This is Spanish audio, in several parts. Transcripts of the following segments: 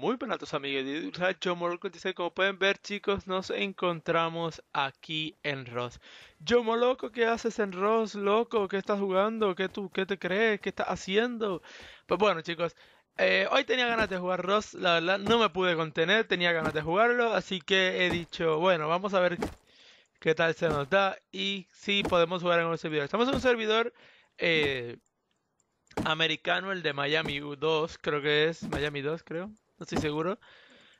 Muy buenas amigos de Yo Moloco como pueden ver chicos, nos encontramos aquí en Ross. Yo Moloco, ¿qué haces en Ross, loco? ¿Qué estás jugando? ¿Qué, tú, qué te crees? ¿Qué estás haciendo? Pues bueno chicos, eh, hoy tenía ganas de jugar Ross, la verdad no me pude contener, tenía ganas de jugarlo, así que he dicho, bueno, vamos a ver qué tal se nos da y si podemos jugar en un servidor. Estamos en un servidor... Eh, americano, el de Miami 2, creo que es Miami 2, creo no estoy seguro.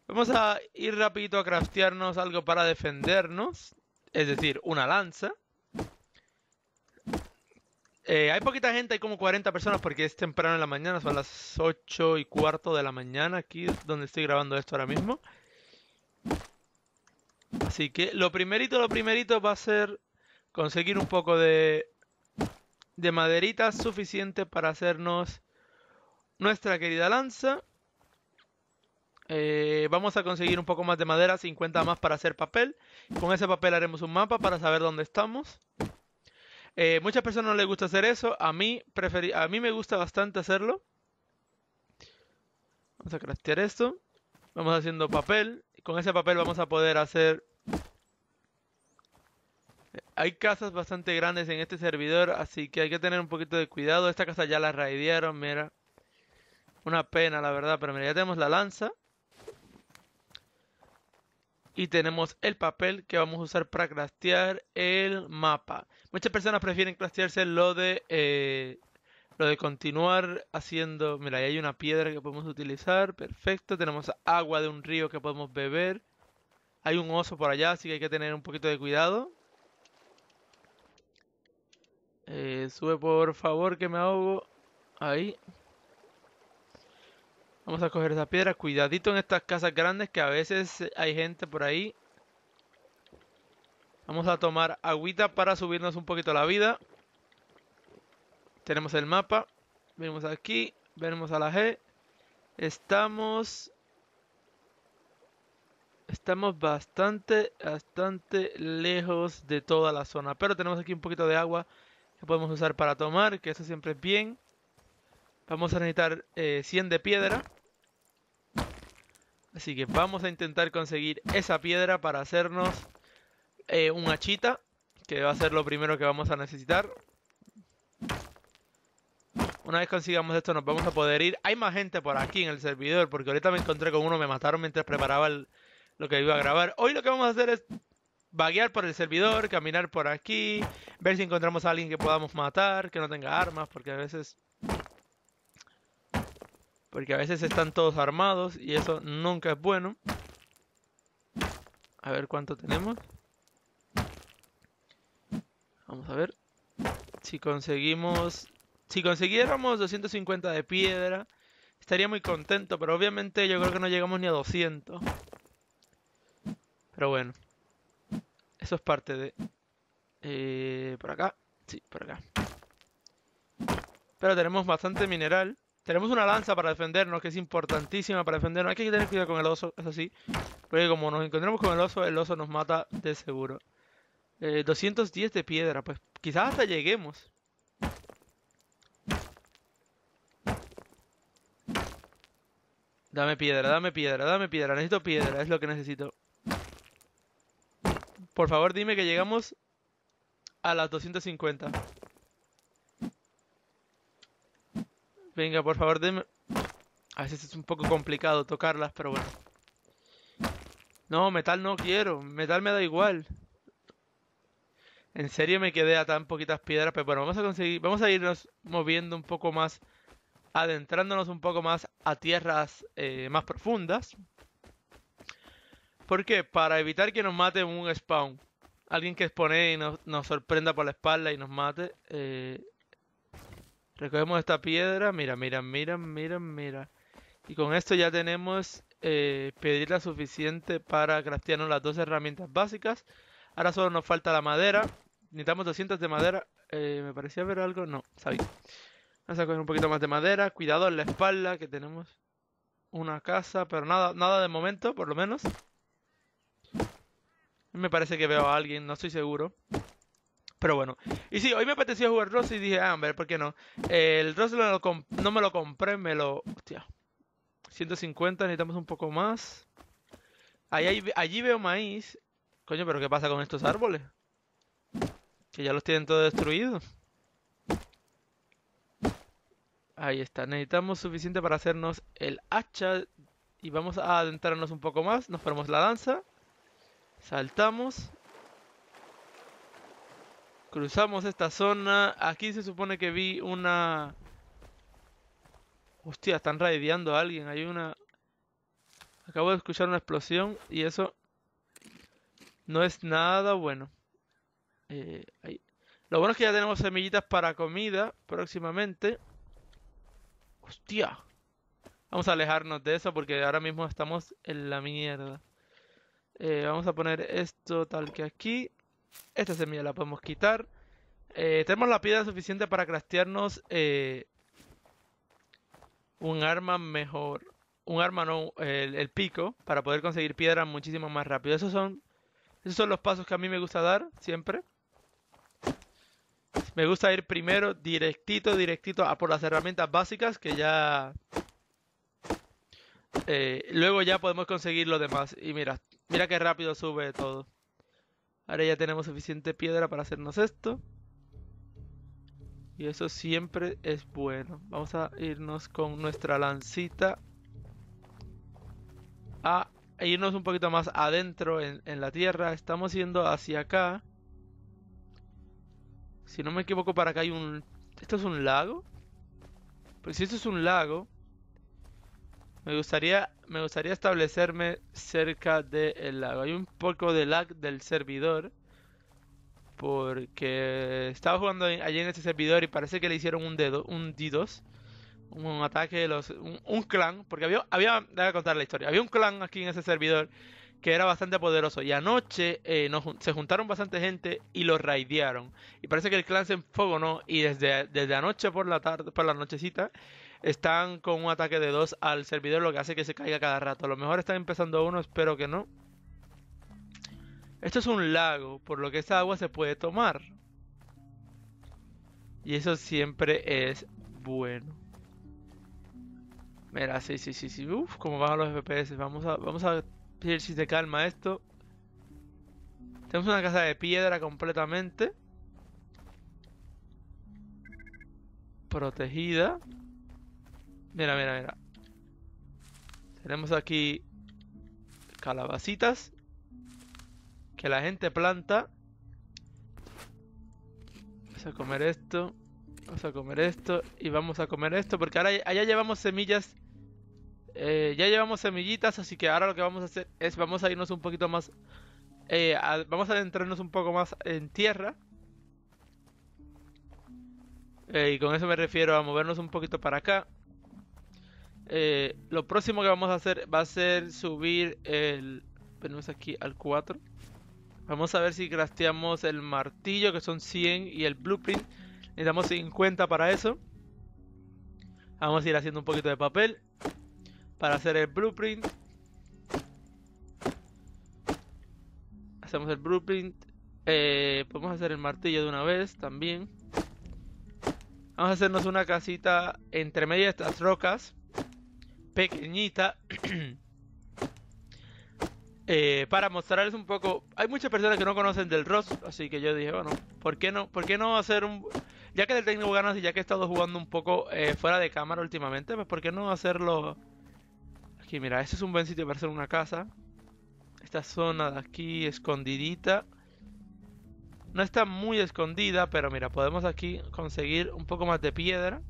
Vamos a ir rapidito a craftearnos algo para defendernos. Es decir, una lanza. Eh, hay poquita gente, hay como 40 personas porque es temprano en la mañana, son las 8 y cuarto de la mañana aquí donde estoy grabando esto ahora mismo. Así que lo primerito, lo primerito va a ser conseguir un poco de, de maderita suficiente para hacernos nuestra querida lanza. Eh, vamos a conseguir un poco más de madera, 50 más para hacer papel. Con ese papel haremos un mapa para saber dónde estamos. Eh, muchas personas no les gusta hacer eso. A mí, a mí me gusta bastante hacerlo. Vamos a craftear esto. Vamos haciendo papel. Con ese papel vamos a poder hacer... Hay casas bastante grandes en este servidor, así que hay que tener un poquito de cuidado. Esta casa ya la raidearon, mira. Una pena, la verdad, pero mira, ya tenemos la lanza y tenemos el papel que vamos a usar para craftear el mapa. Muchas personas prefieren craftearse lo de eh, lo de continuar haciendo. Mira, ahí hay una piedra que podemos utilizar. Perfecto. Tenemos agua de un río que podemos beber. Hay un oso por allá, así que hay que tener un poquito de cuidado. Eh, sube por favor que me ahogo. Ahí, Vamos a coger esa piedra. Cuidadito en estas casas grandes que a veces hay gente por ahí. Vamos a tomar agüita para subirnos un poquito la vida. Tenemos el mapa. Venimos aquí. Venimos a la G. Estamos... Estamos bastante, bastante lejos de toda la zona. Pero tenemos aquí un poquito de agua que podemos usar para tomar, que eso siempre es bien. Vamos a necesitar 100 eh, de piedra. Así que vamos a intentar conseguir esa piedra para hacernos eh, un hachita. Que va a ser lo primero que vamos a necesitar. Una vez consigamos esto nos vamos a poder ir. Hay más gente por aquí en el servidor. Porque ahorita me encontré con uno. Me mataron mientras preparaba lo que iba a grabar. Hoy lo que vamos a hacer es vaguear por el servidor. Caminar por aquí. Ver si encontramos a alguien que podamos matar. Que no tenga armas. Porque a veces porque a veces están todos armados y eso nunca es bueno. A ver cuánto tenemos. Vamos a ver. Si conseguimos... Si consiguiéramos 250 de piedra, estaría muy contento, pero obviamente yo creo que no llegamos ni a 200. Pero bueno. Eso es parte de... Eh, por acá. Sí, por acá. Pero tenemos bastante mineral. Tenemos una lanza para defendernos, que es importantísima para defendernos. Hay que tener cuidado con el oso, eso sí. Porque como nos encontramos con el oso, el oso nos mata de seguro. 210 eh, de piedra, pues quizás hasta lleguemos. Dame piedra, dame piedra, dame piedra. Necesito piedra, es lo que necesito. Por favor, dime que llegamos a las 250. Venga, por favor, deme... A veces es un poco complicado tocarlas, pero bueno. No, metal no quiero. Metal me da igual. En serio me quedé a tan poquitas piedras, pero bueno, vamos a conseguir... Vamos a irnos moviendo un poco más... Adentrándonos un poco más a tierras eh, más profundas. ¿Por qué? Para evitar que nos mate un spawn. Alguien que expone y nos, sorprenda por la espalda y nos mate. Eh, Recogemos esta piedra. Mira, mira, mira, mira, mira. Y con esto ya tenemos eh, la suficiente para craftearnos las dos herramientas básicas. Ahora solo nos falta la madera. Necesitamos 200 de madera. Eh, me parecía ver algo. No, sabía. Vamos a coger un poquito más de madera. Cuidado en la espalda que tenemos una casa. Pero nada, nada de momento, por lo menos. Me parece que veo a alguien, no estoy seguro. Pero bueno, y sí, hoy me apetecía jugar Ross y dije, ah, ver, ¿por qué no? el Rossi no, me lo compré, me lo... Hostia. 150, necesitamos un poco más. Ahí, allí veo maíz. Coño, pero ¿qué pasa con estos árboles? Que ya los tienen todos destruidos. Ahí está, necesitamos suficiente para hacernos el hacha y vamos a adentrarnos un poco más. Nos ponemos la danza, saltamos Cruzamos esta zona. Aquí se supone que vi una... Hostia, están radiando a alguien. Hay una... Acabo de escuchar una explosión y eso no es nada bueno. Eh, Lo bueno es que ya tenemos semillitas para comida próximamente. Hostia. Vamos a alejarnos de eso porque ahora mismo estamos en la mierda. Eh, vamos a poner esto tal que aquí. Esta semilla la podemos quitar. Eh, tenemos la piedra suficiente para craftearnos eh, un arma mejor. Un arma no, el, pico, para poder conseguir piedra muchísimo más rápido. Esos son, esos son los pasos que a mí me gusta dar siempre. Me gusta ir primero directito, directito a por las herramientas básicas que ya... Eh, luego ya podemos conseguir lo demás. Y mira, mira qué rápido sube todo. Ahora ya tenemos suficiente piedra para hacernos esto. Y eso siempre es bueno. Vamos a irnos con nuestra lancita. A irnos un poquito más adentro en, la tierra. Estamos yendo hacia acá. Si no me equivoco, para acá hay un... ¿Esto es un lago? Pues si esto es un lago... Me gustaría me gustaría establecerme cerca del lago. Hay un poco de lag del servidor. Porque estaba jugando allí en ese servidor y parece que le hicieron un dedo, un D2. Un ataque de los. Un, clan. Porque había. había Déjame contar la historia. Había un clan aquí en ese servidor que era bastante poderoso. Y anoche eh, se juntaron bastante gente y lo raidearon. Y parece que el clan se enfogonó. Y desde, desde anoche por la tarde, por la nochecita, están con un ataque de 2 al servidor, lo que hace que se caiga cada rato. A lo mejor están empezando uno, espero que no. Esto es un lago, por lo que esa agua se puede tomar. Y eso siempre es bueno. Mira, sí, sí, sí, sí. Uf, como bajan los FPS. Vamos a, vamos a ver si se calma esto. Tenemos una casa de piedra completamente. Protegida. Mira, mira, mira. Tenemos aquí calabacitas que la gente planta. Vamos a comer esto. Vamos a comer esto. Y vamos a comer esto. Porque ahora allá llevamos semillas. Eh, ya llevamos semillitas. Así que ahora lo que vamos a hacer es vamos a irnos un poquito más. Eh, vamos a adentrarnos un poco más en tierra. Eh, y con eso me refiero a movernos un poquito para acá. Eh, lo próximo que vamos a hacer va a ser subir el... Venimos aquí al 4. Vamos a ver si crafteamos el martillo, que son 100, y el blueprint. Necesitamos 50 para eso. Vamos a ir haciendo un poquito de papel para hacer el blueprint. Hacemos el blueprint. Eh, podemos hacer el martillo de una vez también. Vamos a hacernos una casita entre medio de estas rocas pequeñita. Eh, para mostrarles un poco, hay muchas personas que no conocen del Ross así que yo dije, bueno, ¿por qué no, por qué no hacer un... Ya que del técnico ganas y ya que he estado jugando un poco eh, fuera de cámara últimamente, pues ¿por qué no hacerlo... Aquí, mira, este es un buen sitio para hacer una casa. Esta zona de aquí, escondidita. No está muy escondida, pero mira, podemos aquí conseguir un poco más de piedra.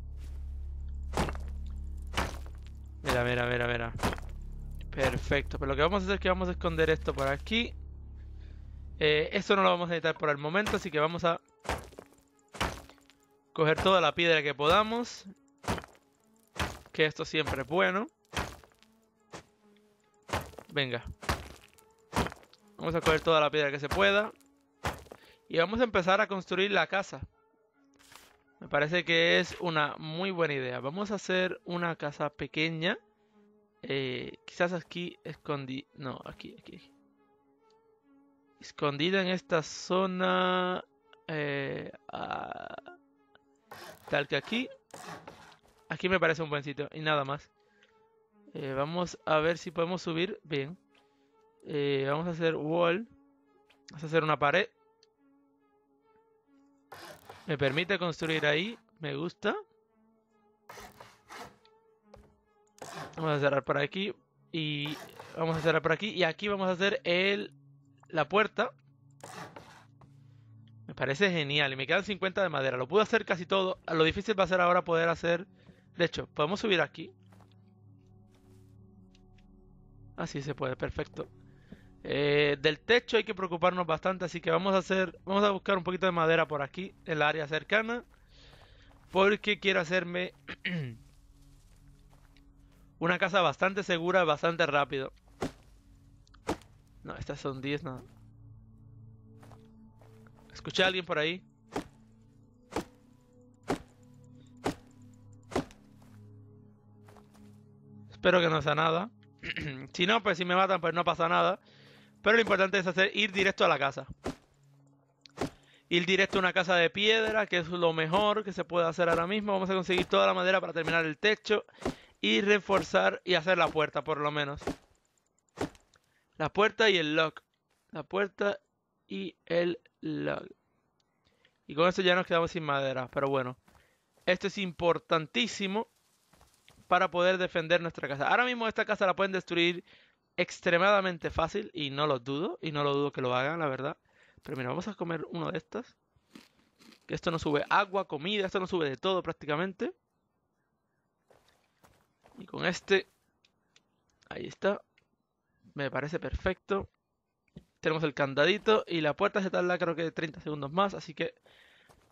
Mira, mira, mira, mira. Perfecto, pero lo que vamos a hacer es que vamos a esconder esto por aquí. Eh, esto no lo vamos a necesitar por el momento, así que vamos a coger toda la piedra que podamos. Que esto siempre es bueno. Venga. Vamos a coger toda la piedra que se pueda. Y vamos a empezar a construir la casa. Me parece que es una muy buena idea. Vamos a hacer una casa pequeña. Eh, quizás aquí escondida. No, aquí, aquí, Escondida en esta zona... Eh, tal que aquí. Aquí me parece un buen sitio. Y nada más. Eh, vamos a ver si podemos subir. Bien. vamos a hacer wall. Vamos a hacer una pared. Me permite construir ahí. Me gusta. Vamos a cerrar por aquí. Y vamos a cerrar por aquí. Y aquí vamos a hacer el, la puerta. Me parece genial. Y me quedan 50 de madera. Lo pude hacer casi todo. Lo difícil va a ser ahora poder hacer... De hecho, podemos subir aquí. Así se puede. Perfecto. Eh, del techo hay que preocuparnos bastante, así que vamos a hacer, vamos a buscar un poquito de madera por aquí, en la área cercana, porque quiero hacerme una casa bastante segura, bastante rápido. No, estas son 10 No. Escuché a alguien por ahí. Espero que no sea nada. si no, pues si me matan, pues no pasa nada. Pero lo importante es hacer ir directo a la casa. Ir directo a una casa de piedra, que es lo mejor que se puede hacer ahora mismo. Vamos a conseguir toda la madera para terminar el techo y reforzar y hacer la puerta, por lo menos. La puerta y el lock. La puerta y el lock. Y con eso ya nos quedamos sin madera, pero bueno. Esto es importantísimo para poder defender nuestra casa. Ahora mismo esta casa la pueden destruir extremadamente fácil y no lo dudo, y no lo dudo que lo hagan, la verdad. Pero mira, vamos a comer uno de estas. Que esto no sube agua, comida, esto no sube de todo prácticamente. Y con este, ahí está. Me parece perfecto. Tenemos el candadito y la puerta se tarda creo que 30 segundos más, así que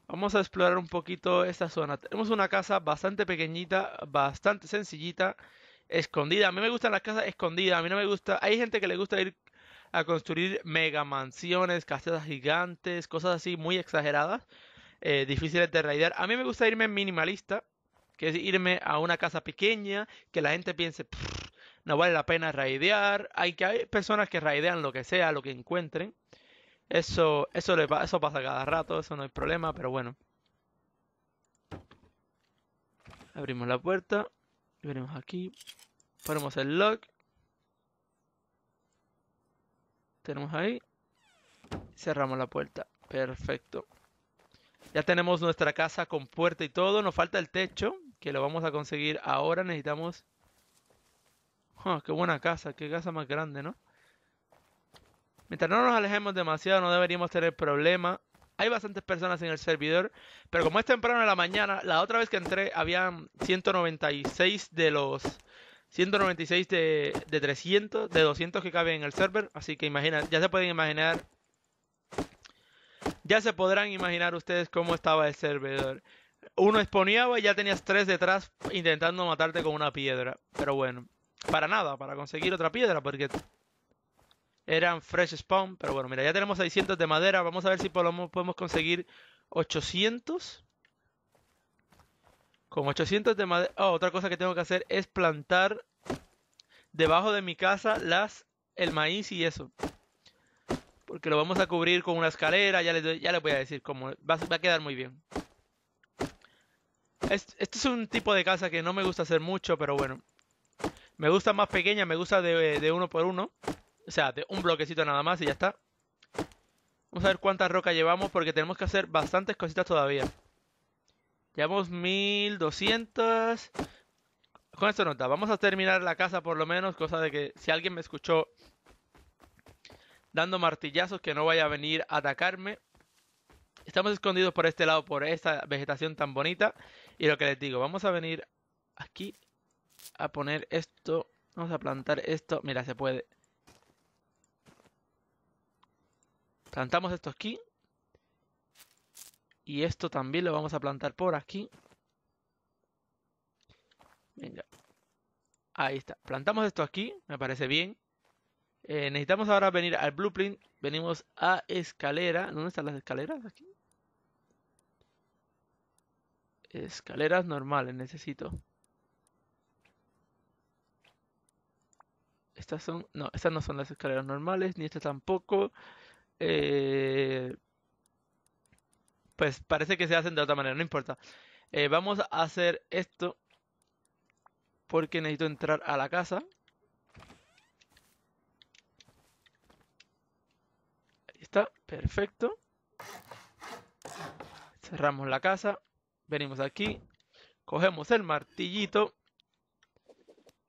vamos a explorar un poquito esta zona. Tenemos una casa bastante pequeñita, bastante sencillita. Escondida, A mí me gustan las casas escondidas. A mí no me gusta. Hay gente que le gusta ir a construir mega mansiones, casetas gigantes, cosas así muy exageradas, eh, difíciles de raidear A mí me gusta irme minimalista, que es irme a una casa pequeña, que la gente piense, no vale la pena raidear. Hay que hay personas que raidean lo que sea, lo que encuentren. Eso, eso, eso pasa cada rato, eso no es problema, pero bueno. Abrimos la puerta. Veremos aquí. Ponemos el lock, Tenemos ahí. Cerramos la puerta. Perfecto. Ya tenemos nuestra casa con puerta y todo. Nos falta el techo, que lo vamos a conseguir ahora. Necesitamos... Oh, ¡Qué buena casa! ¡Qué casa más grande, ¿no? Mientras no nos alejemos demasiado, no deberíamos tener problema hay bastantes personas en el servidor, pero como es temprano en la mañana, la otra vez que entré habían 196 de los 196 de, 300, de 200 que caben en el server, así que imagina, ya se pueden imaginar ya se podrán imaginar ustedes cómo estaba el servidor. Uno exponía y ya tenías tres detrás intentando matarte con una piedra. Pero bueno, para nada, para conseguir otra piedra, porque eran Fresh Spawn. Pero bueno, mira, ya tenemos 600 de madera. Vamos a ver si podemos, podemos conseguir 800. Con 800 de madera... Oh, otra cosa que tengo que hacer es plantar debajo de mi casa las el maíz y eso. Porque lo vamos a cubrir con una escalera. Ya les, voy a decir cómo. Va, a quedar muy bien. Este, es un tipo de casa que no me gusta hacer mucho, pero bueno. Me gusta más pequeña, me gusta de uno por uno. O sea, de un bloquecito nada más y ya está. Vamos a ver cuánta roca llevamos porque tenemos que hacer bastantes cositas todavía. Llevamos 1200. Con esto nota, vamos a terminar la casa por lo menos, cosa de que si alguien me escuchó dando martillazos que no vaya a venir a atacarme. Estamos escondidos por este lado, por esta vegetación tan bonita. Y lo que les digo, vamos a venir aquí a poner esto. Vamos a plantar esto. Mira, se puede. Plantamos esto aquí. Y esto también lo vamos a plantar por aquí. Venga. Ahí está. Plantamos esto aquí. Me parece bien. Eh, necesitamos ahora venir al blueprint. Venimos a escalera. ¿Dónde están las escaleras? Aquí. Escaleras normales necesito. Estas son... No, estas no son las escaleras normales. Ni estas tampoco. Eh, pues parece que se hacen de otra manera, no importa. Eh, vamos a hacer esto porque necesito entrar a la casa. Ahí está, perfecto. Cerramos la casa, venimos aquí, cogemos el martillito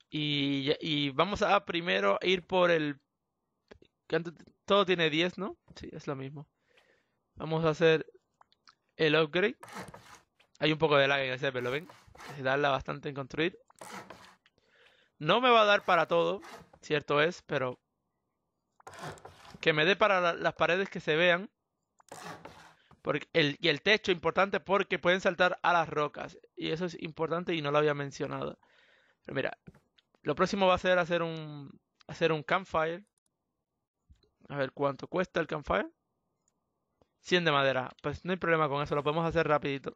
y, y vamos a primero ir por el... Todo tiene 10, ¿no? Sí, es lo mismo. Vamos a hacer el upgrade. Hay un poco de lag en el server, ¿lo ven? Se bastante en construir. No me va a dar para todo, cierto es, pero... Que me dé para las paredes que se vean. Porque el, y el techo, importante porque pueden saltar a las rocas. Y eso es importante y no lo había mencionado. Pero mira, lo próximo va a ser hacer un, hacer un campfire. A ver, ¿cuánto cuesta el campfire? 100 de madera. Pues no hay problema con eso, lo podemos hacer rapidito.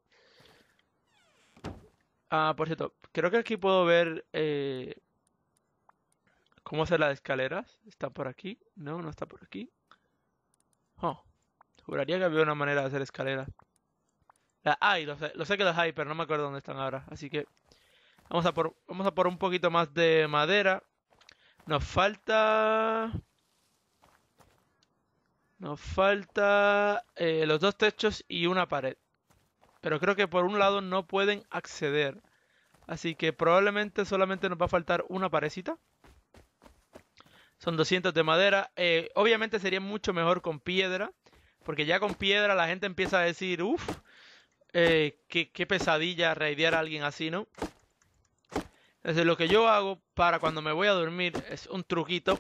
Ah, por cierto, creo que aquí puedo ver eh, cómo hacer las escaleras. ¿Está por aquí? No, no está por aquí. Oh, juraría que había una manera de hacer escaleras. Las hay, lo sé, lo sé que las hay, pero no me acuerdo dónde están ahora. Así que vamos a por, vamos a por un poquito más de madera. Nos falta... Nos falta eh, los dos techos y una pared. Pero creo que por un lado no pueden acceder. Así que probablemente solamente nos va a faltar una parecita. Son 200 de madera. Eh, obviamente sería mucho mejor con piedra. Porque ya con piedra la gente empieza a decir, uff, eh, qué, pesadilla raidear a alguien así, ¿no? Entonces lo que yo hago para cuando me voy a dormir es un truquito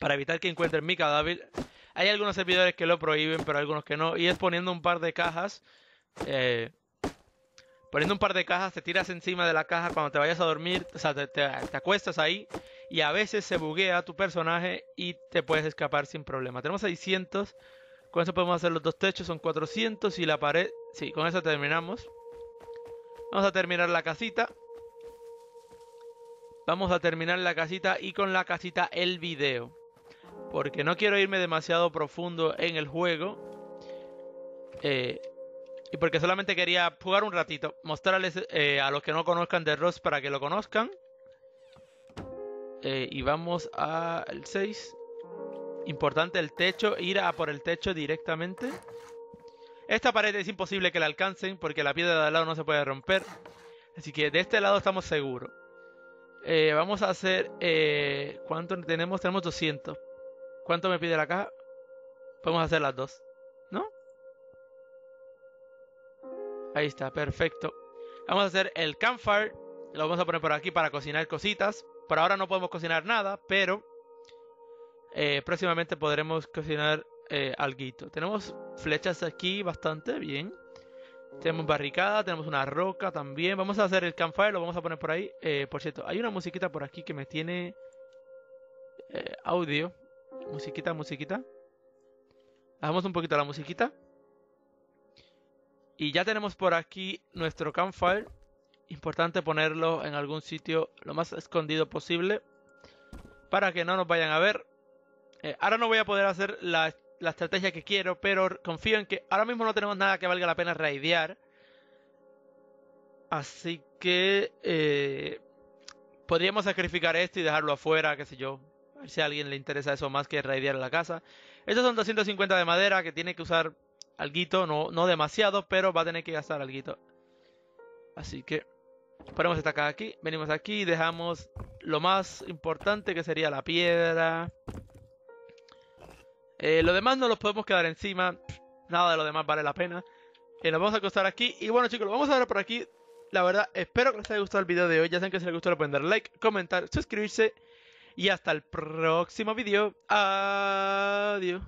para evitar que encuentren mi cadáver. Hay algunos servidores que lo prohíben, pero algunos que no. Y es poniendo un par de cajas. Eh, poniendo un par de cajas, te tiras encima de la caja cuando te vayas a dormir. O sea, te acuestas ahí. Y a veces se buguea tu personaje y te puedes escapar sin problema. Tenemos 600. Con eso podemos hacer los dos techos, son 400 y la pared... Sí, con eso terminamos. Vamos a terminar la casita. Vamos a terminar la casita y con la casita el video porque no quiero irme demasiado profundo en el juego. Eh, y porque solamente quería jugar un ratito, mostrarles eh, a los que no conozcan de Ross para que lo conozcan. Eh, y vamos al 6. Importante el techo, ir a por el techo directamente. Esta pared es imposible que la alcancen porque la piedra de al lado no se puede romper. Así que de este lado estamos seguros. vamos a hacer... ¿Cuánto tenemos? Tenemos 200. ¿Cuánto me pide la caja? Podemos hacer las dos, ¿no? Ahí está, perfecto. Vamos a hacer el campfire. Lo vamos a poner por aquí para cocinar cositas. Por ahora no podemos cocinar nada, pero eh, próximamente podremos cocinar algo. Eh, alguito. Tenemos flechas aquí bastante bien. Tenemos barricada, tenemos una roca también. Vamos a hacer el campfire, lo vamos a poner por ahí. Eh, por cierto, hay una musiquita por aquí que me tiene audio musiquita, musiquita. Hagamos un poquito la musiquita. Y ya tenemos por aquí nuestro campfire. Importante ponerlo en algún sitio lo más escondido posible. Para que no nos vayan a ver. Eh, ahora no voy a poder hacer la, estrategia que quiero. Pero confío en que ahora mismo no tenemos nada que valga la pena raidear. Así que... Eh, podríamos sacrificar esto y dejarlo afuera, qué sé yo. A ver si a alguien le interesa eso más que raidear la casa. Estos son 250 de madera que tiene que usar alguito, no, no demasiado, pero va a tener que gastar alguito. Así que ponemos esta caja aquí, venimos aquí y dejamos lo más importante que sería la piedra. Eh, lo demás no los podemos quedar encima, nada de lo demás vale la pena. y eh, nos vamos a acostar aquí y bueno chicos, lo vamos a dejar por aquí. La verdad, espero que les haya gustado el video de hoy. Ya saben que si les gustó le pueden dar like, comentar, suscribirse y hasta el próximo video. Adiós.